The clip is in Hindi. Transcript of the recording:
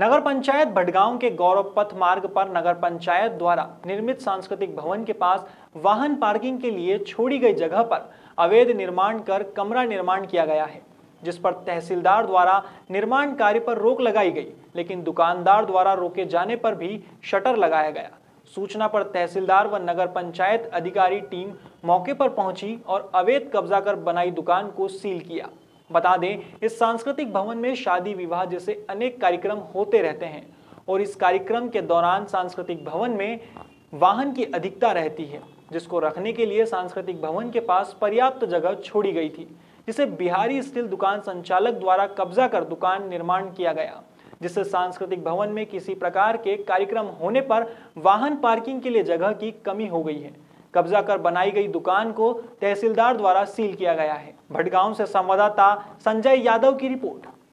नगर पंचायत भटगांव के गौरव पथ मार्ग पर नगर पंचायत द्वारा निर्मित सांस्कृतिक भवन के पास वाहन पार्किंग के लिए छोड़ी गई जगह पर अवैध निर्माण कर कमरा निर्माण किया गया है जिस पर तहसीलदार द्वारा निर्माण कार्य पर रोक लगाई गई लेकिन दुकानदार द्वारा रोके जाने पर भी शटर लगाया गया सूचना पर तहसीलदार व नगर पंचायत अधिकारी टीम मौके पर पहुंची और अवैध कब्जा कर बनाई दुकान को सील किया बता दें इस सांस्कृतिक भवन में शादी विवाह जैसे अनेक कार्यक्रम होते रहते हैं और इस कार्यक्रम के दौरान सांस्कृतिक भवन में वाहन की अधिकता रहती है जिसको रखने के लिए सांस्कृतिक भवन के पास पर्याप्त जगह छोड़ी गई थी जिसे बिहारी स्टील दुकान संचालक द्वारा कब्जा कर दुकान निर्माण किया गया जिससे सांस्कृतिक भवन में किसी प्रकार के कार्यक्रम होने पर वाहन पार्किंग के लिए जगह की कमी हो गई है कब्जा कर बनाई गई दुकान को तहसीलदार द्वारा सील किया गया है भटगांव से संवाददाता संजय यादव की रिपोर्ट